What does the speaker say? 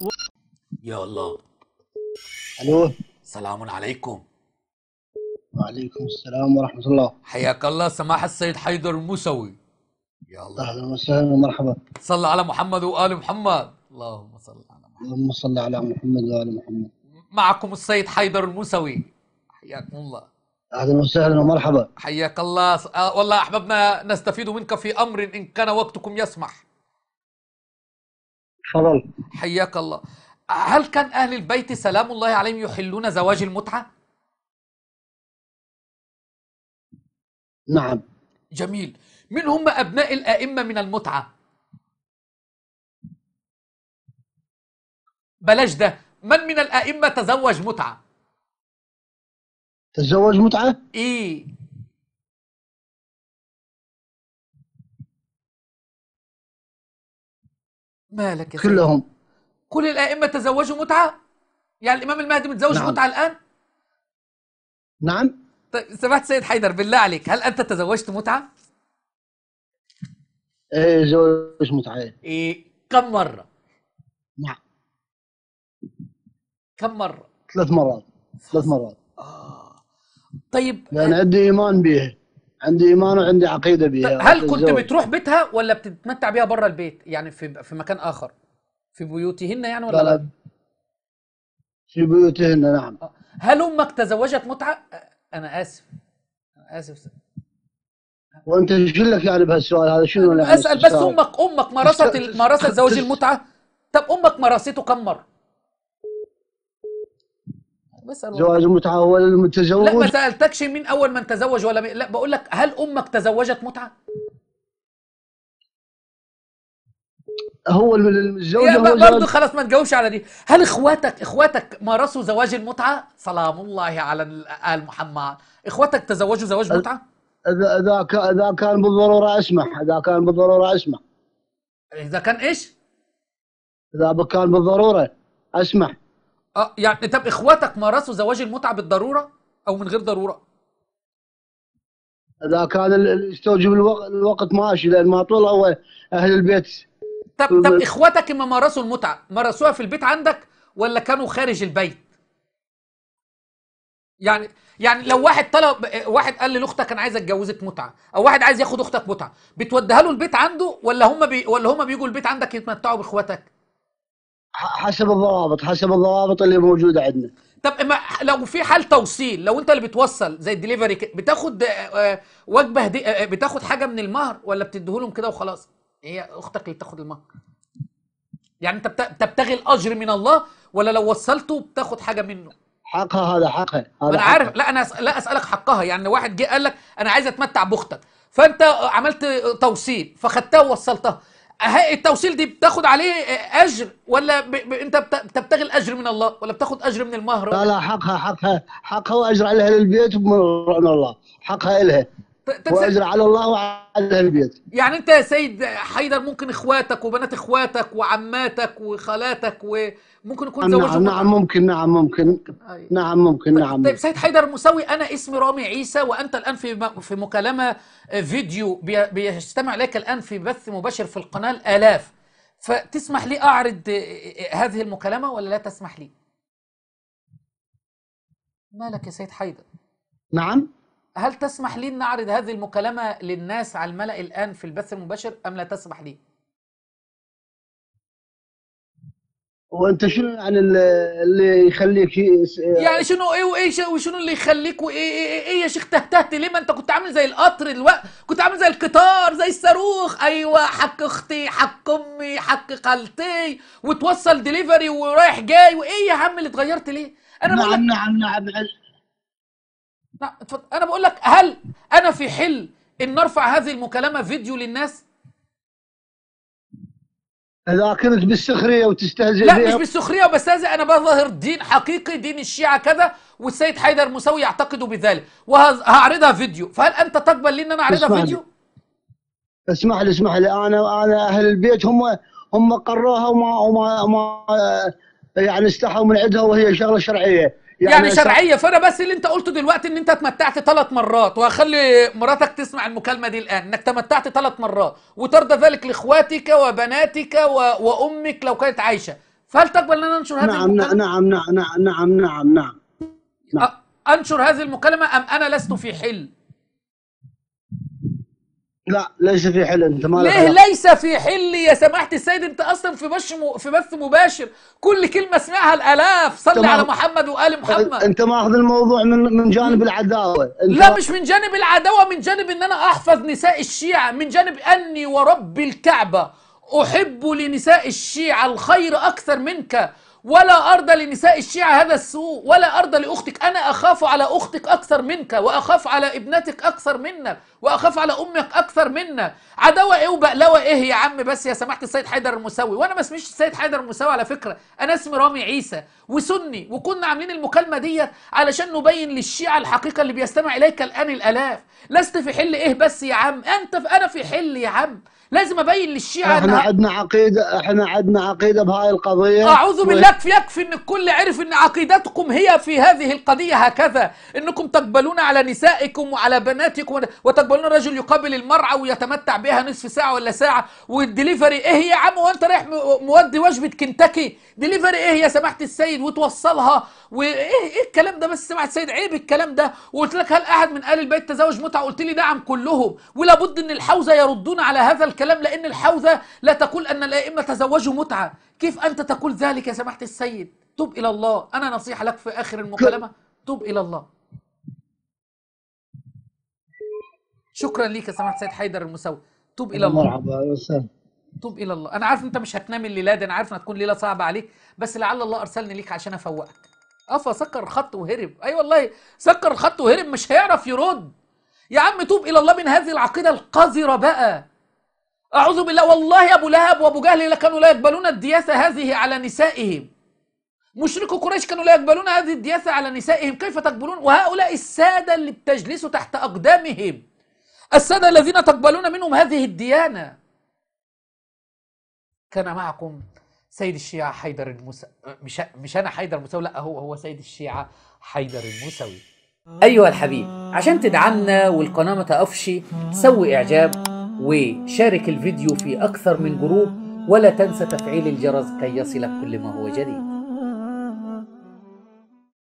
و... يا الله الو سلام عليكم وعليكم السلام ورحمة الله حياك الله سماحة السيد حيدر الموسوي يا الله أهلا وسهلا ومرحبا صل على محمد وآل محمد اللهم صل على محمد اللهم صل على محمد وآل محمد معكم السيد حيدر الموسوي حياكم الله اهلا وسهلا ومرحبا حياك الله آه، والله احببنا نستفيد منك في امر ان كان وقتكم يسمح تفضل حياك الله هل كان أهل البيت سلام الله عليهم يحلون زواج المتعة؟ نعم جميل من هم أبناء الآئمة من المتعة؟ بلاش ده من من الآئمة تزوج متعة؟ تزوج متعة؟ إيه مالك يا كلهم كل الائمه تزوجوا متعه يعني الامام المهدي متزوج نعم. متعه الان نعم طيب سمعت سيد حيدر بالله عليك هل انت تزوجت متعه ايه زوج متعه ايه كم مره نعم كم مره ثلاث مرات ثلاث مرات آه. طيب لان آه. عندي ايمان به عندي ايمان وعندي عقيده بها طيب، هل كنت الزوج. بتروح بيتها ولا بتتمتع بيها بره البيت يعني في في مكان اخر في بيوتهن يعني ولا لا في بيوتهن نعم آه. هل امك تزوجت متعه آه، انا اسف انا اسف وانت شو لك يعني بهالسؤال هذا شنو يعني؟ اسال بس امك امك مارست مارست زواج المتعه طب امك مارسته كم مره بسال زواج متعه هو المتزوج لا ما سالتكش مين اول من تزوج ولا مين لا بقول لك هل امك تزوجت متعه هو الزوجه هو برضه خلاص ما تجاوبش على دي هل اخواتك اخواتك مارسوا زواج المتعه سلام الله على ال محمد اخواتك تزوجوا زواج متعه اذا اذا اذا كان بالضروره اسمح اذا كان بالضروره اسمح اذا كان ايش اذا كان بالضروره اسمح اه يعني طب اخواتك مارسوا زواج المتعه بالضروره او من غير ضروره؟ اذا كان يستوجب الوقت, الوقت ماشي لان ما طول هو اهل البيت طب طب اخواتك اما مارسوا المتعه مارسوها في البيت عندك ولا كانوا خارج البيت؟ يعني يعني لو واحد طلب واحد قال لاختك انا عايز اتجوزك متعه او واحد عايز ياخد اختك متعه بتوديها له البيت عنده ولا هم بي ولا هم بيجوا البيت عندك يتمتعوا باخواتك حسب الضوابط حسب الضوابط اللي موجوده عندنا طب ما لو في حال توصيل لو انت اللي بتوصل زي الدليفري بتاخد آه، آه، وجبه دي آه، بتاخد حاجه من المهر ولا بتديهولهم كده وخلاص هي اختك اللي بتاخد المهر يعني انت بتبتغي الاجر من الله ولا لو وصلته بتاخد حاجه منه حقها هذا حقها انا عارف لا انا لا اسالك حقها يعني واحد جه قال لك انا عايز اتمتع باختك فانت عملت توصيل فخدتها ووصلتها أه، التوصيل دي بتاخد عليه اجر ولا ب... ب... انت بتبتغي الاجر من الله ولا بتاخد اجر من المهر لا لا حقها حقها حقها واجر عليها للبيت من الله حقها الها واجر على الله وعلى البيت يعني انت يا سيد حيدر ممكن اخواتك وبنات اخواتك وعماتك وخالاتك وممكن يكون نعم، زوجهم نعم, نعم ممكن نعم ممكن أيوة. نعم ممكن نعم طيب سيد حيدر مساوي انا اسمي رامي عيسى وانت الان في في مكالمه آه، فيديو بيستمع لك الان في بث مباشر في القناه الالاف فتسمح لي اعرض آه، آه، هذه المكالمه ولا لا تسمح لي؟ مالك يا سيد حيدر؟ نعم هل تسمح لي أن أعرض هذه المكالمة للناس على الملأ الآن في البث المباشر أم لا تسمح لي؟ وانت شنو يعني اللي يخليك يعني شنو ايه وايه وشنو اللي يخليك وايه ايه ايه, إيه يا شيخ تهتهت ليه ما انت كنت عامل زي القطر دلوقتي كنت عامل زي القطار زي الصاروخ ايوه حق اختي حق امي حق خالتي وتوصل دليفري ورايح جاي وايه يا عم اللي اتغيرت ليه؟ انا نعم بقول لك نعم نعم لا انا بقول لك هل انا في حل ان نرفع هذه المكالمه فيديو للناس اذا كنت بالسخريه وتستهزئ لا مش بالسخريه وبستهزئ انا بظهر دين حقيقي دين الشيعه كذا والسيد حيدر موسوي يعتقد بذلك وهعرضها فيديو فهل انت تقبل لي ان انا اعرضها فيديو؟ اسمح لي اسمح لي انا انا اهل البيت هم هم قروها وما وما ما يعني استحوا من عندها وهي شغله شرعيه يعني, يعني شرعيه فانا بس اللي انت قلته دلوقتي ان انت اتمتعت ثلاث مرات وهخلي مراتك تسمع المكالمه دي الان انك تمتعت ثلاث مرات وترضى ذلك لاخواتك وبناتك و... وامك لو كانت عايشه فهل تقبل ان انا انشر هذه نعم المكالمه؟ نعم نعم نعم نعم نعم نعم, نعم. انشر هذه المكالمه ام انا لست في حل؟ لا ليس في حل انت ما ليه لا. ليس في حل يا سماحه السيد انت اصلا في بش في بث مباشر كل كلمه اسمعها الالاف صلي على محمد وال محمد انت ماخذ الموضوع من من جانب العداوه لا مش من جانب العداوه من جانب ان انا احفظ نساء الشيعه من جانب اني ورب الكعبه احب لنساء الشيعه الخير اكثر منك ولا أرضى لنساء الشيعة هذا السوء ولا أرضى لأختك أنا أخاف على أختك أكثر منك وأخاف على ابنتك أكثر منك واخاف على امك اكثر منا عداوه ايه وبقلاوه ايه يا عم بس يا سماحه السيد حيدر المساوي وانا ما اسميش السيد حيدر المساوي على فكره انا اسمي رامي عيسى وسني وكنا عاملين المكالمه ديت علشان نبين للشيعه الحقيقه اللي بيستمع اليك الان الالاف لست في حل ايه بس يا عم انت في انا في حل يا عم لازم ابين للشيعه احنا عندنا عقيده احنا عندنا عقيده بهاي القضيه اعوذ بالله يكفي يكفي ان الكل عرف ان عقيدتكم هي في هذه القضيه هكذا انكم تقبلون على نسائكم وعلى بناتكم وتقبلون قلنا رجل يقابل المرأة ويتمتع بها نصف ساعة ولا ساعة والدليفري ايه يا عم وانت رايح مودي وجبة كنتاكي دليفري ايه يا سماحة السيد وتوصلها وايه ايه الكلام ده بس سماحة السيد عيب الكلام ده وقلت لك هل احد من اهل البيت تزوج متعة قلت لي نعم كلهم ولابد ان الحوزة يردون على هذا الكلام لان الحوزة لا تقول ان الائمة تزوجوا متعة كيف انت تقول ذلك يا سماحة السيد توب الى الله انا نصيحة لك في اخر المكالمة توب الى الله شكرا ليك يا سماحه سيد حيدر المسوي توب الى الله مرحبا يا استاذ توب الى الله انا عارف انت مش هتنام الليله دي انا عارف انها تكون ليله صعبه عليك بس لعل الله ارسلني ليك عشان افوقك افا سكر الخط وهرب اي أيوة والله سكر الخط وهرب مش هيعرف يرد يا عم توب الى الله من هذه العقيده القذره بقى اعوذ بالله والله يا ابو لهب وابو جهل لكانوا لا يقبلون الدياسه هذه على نسائهم مشركو قريش كانوا لا يقبلون هذه الدياسه على نسائهم كيف تقبلون وهؤلاء الساده اللي بتجلسوا تحت اقدامهم السادة الذين تقبلون منهم هذه الديانة كان معكم سيد الشيعة حيدر الموسوي مش, مش أنا حيدر الموسوي لا هو هو سيد الشيعة حيدر الموسوي أيها الحبيب عشان تدعمنا والقناة ما تقفش سوي إعجاب وشارك الفيديو في أكثر من جروب ولا تنسى تفعيل الجرس كي يصلك كل ما هو جديد